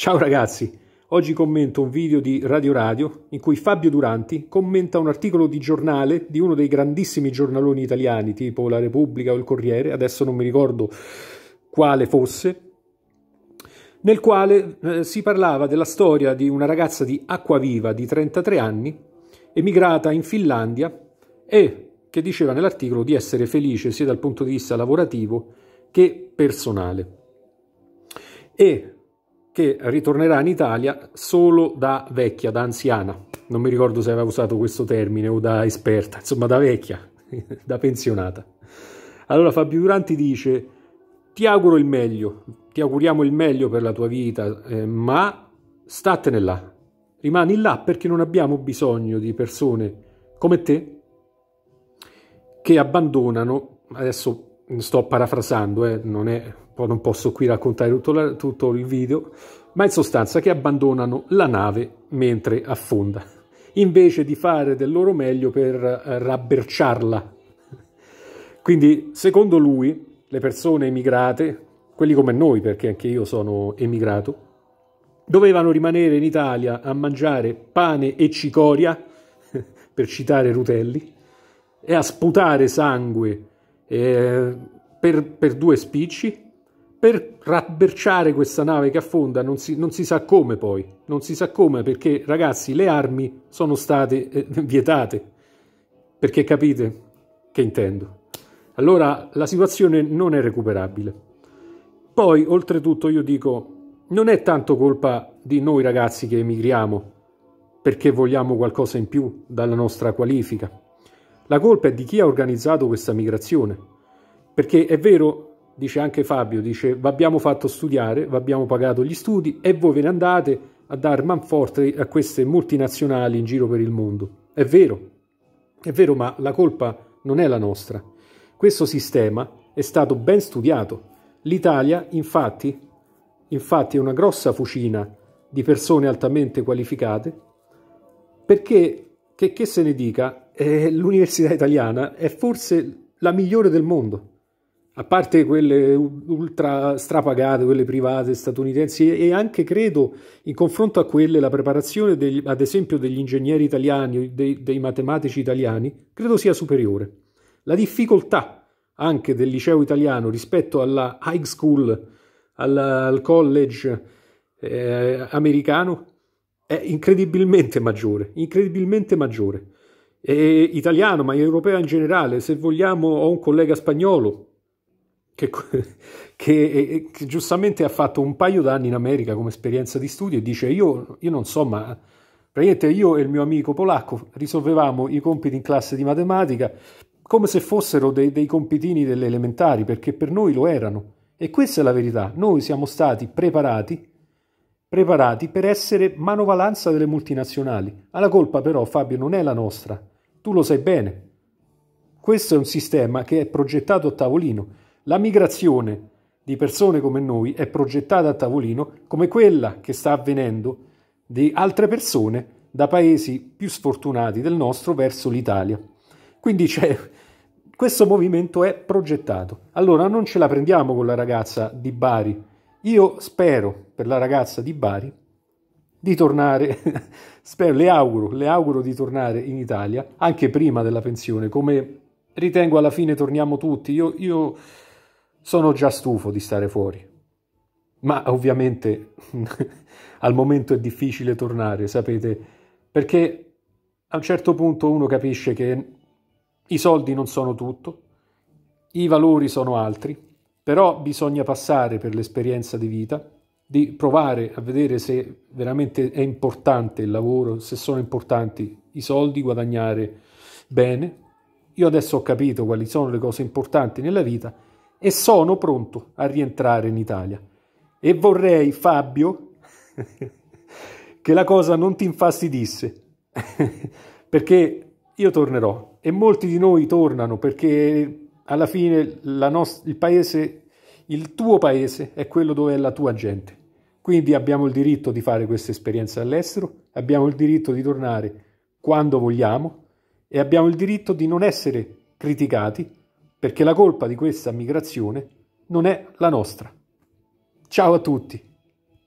Ciao ragazzi, oggi commento un video di Radio Radio in cui Fabio Duranti commenta un articolo di giornale di uno dei grandissimi giornaloni italiani, tipo La Repubblica o Il Corriere, adesso non mi ricordo quale fosse, nel quale eh, si parlava della storia di una ragazza di Acquaviva di 33 anni, emigrata in Finlandia e che diceva nell'articolo di essere felice sia dal punto di vista lavorativo che personale. E che ritornerà in Italia solo da vecchia, da anziana. Non mi ricordo se aveva usato questo termine o da esperta, insomma da vecchia, da pensionata. Allora Fabio Duranti dice, ti auguro il meglio, ti auguriamo il meglio per la tua vita, eh, ma statene là, rimani là perché non abbiamo bisogno di persone come te che abbandonano, adesso sto parafrasando, eh, non, è, non, posso qui raccontare tutto, la, tutto il video, ma in sostanza che abbandonano la nave mentre affonda, invece di fare del loro meglio per eh, rabberciarla. Quindi, secondo lui, le persone emigrate, quelli come noi, perché anche io sono emigrato, dovevano rimanere in Italia a mangiare pane e cicoria, per citare Rutelli, e a sputare sangue eh, per, per, due spicci, per rabberciare questa nave che affonda non si, non si, sa come poi, non si sa come perché ragazzi le armi sono state eh, vietate, perché capite che intendo. Allora la situazione non è recuperabile. Poi oltretutto io dico, non è tanto colpa di noi ragazzi che emigriamo perché vogliamo qualcosa in più dalla nostra qualifica la colpa è di chi ha organizzato questa migrazione. Perché è vero, dice anche Fabio, dice, abbiamo fatto studiare, abbiamo pagato gli studi e voi ve ne andate a dar manforte a queste multinazionali in giro per il mondo. È vero, è vero, ma la colpa non è la nostra. Questo sistema è stato ben studiato. L'Italia, infatti, infatti è una grossa fucina di persone altamente qualificate, perché, che, che se ne dica, eh, l'università italiana è forse la migliore del mondo, a parte quelle ultra strapagate, quelle private statunitensi e anche credo in confronto a quelle la preparazione degli, ad esempio degli ingegneri italiani, dei, dei matematici italiani, credo sia superiore. La difficoltà anche del liceo italiano rispetto alla high school, alla, al college eh, americano, è incredibilmente maggiore, incredibilmente maggiore e italiano, ma europeo in generale, se vogliamo, ho un collega spagnolo che, che, eh, eh, che, giustamente ha fatto un paio d'anni in America come esperienza di studio e dice io, io non so, ma praticamente io e il mio amico polacco risolvevamo i compiti in classe di matematica come se fossero dei, dei compitini delle elementari, perché per noi lo erano. E questa è la verità, noi siamo stati preparati preparati per essere manovalanza delle multinazionali. la colpa però, Fabio, non è la nostra, tu lo sai bene. Questo è un sistema che è progettato a tavolino. La migrazione di persone come noi è progettata a tavolino come quella che sta avvenendo di altre persone da paesi più sfortunati del nostro verso l'Italia. Quindi c'è questo movimento è progettato. Allora non ce la prendiamo con la ragazza di Bari. Io spero per la ragazza di Bari di tornare, spero, le auguro, le auguro di tornare in Italia anche prima della pensione, come ritengo alla fine torniamo tutti. Io, io sono già stufo di stare fuori, ma ovviamente al momento è difficile tornare, sapete, perché a un certo punto uno capisce che i soldi non sono tutto, i valori sono altri, però bisogna passare per l'esperienza di vita di provare a vedere se veramente è importante il lavoro, se sono importanti i soldi, guadagnare bene. Io adesso ho capito quali sono le cose importanti nella vita e sono pronto a rientrare in Italia. E vorrei, Fabio, che la cosa non ti infastidisse, perché io tornerò e molti di noi tornano perché alla fine no- il paese il tuo paese è quello dove è la tua gente. Quindi abbiamo il diritto di fare questa esperienza all'estero, abbiamo il diritto di tornare quando vogliamo e abbiamo il diritto di non essere criticati perché la colpa di questa migrazione non è la nostra. Ciao a tutti!